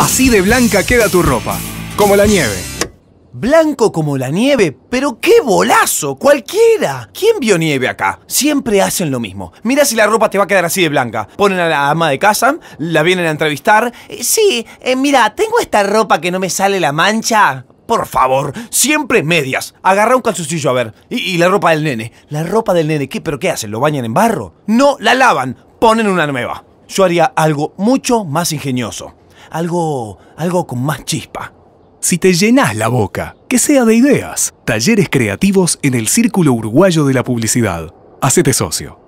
Así de blanca queda tu ropa, como la nieve. Blanco como la nieve, pero qué bolazo, cualquiera. ¿Quién vio nieve acá? Siempre hacen lo mismo. Mira si la ropa te va a quedar así de blanca. Ponen a la ama de casa, la vienen a entrevistar. Eh, sí, eh, mira, tengo esta ropa que no me sale la mancha. Por favor, siempre medias. Agarra un calzoncillo a ver. Y, y, la ropa del nene. La ropa del nene, ¿qué? ¿Pero qué hacen? ¿Lo bañan en barro? No, la lavan. Ponen una nueva. Yo haría algo mucho más ingenioso algo, algo con más chispa. Si te llenas la boca, que sea de ideas. Talleres creativos en el Círculo Uruguayo de la Publicidad. Hacete socio.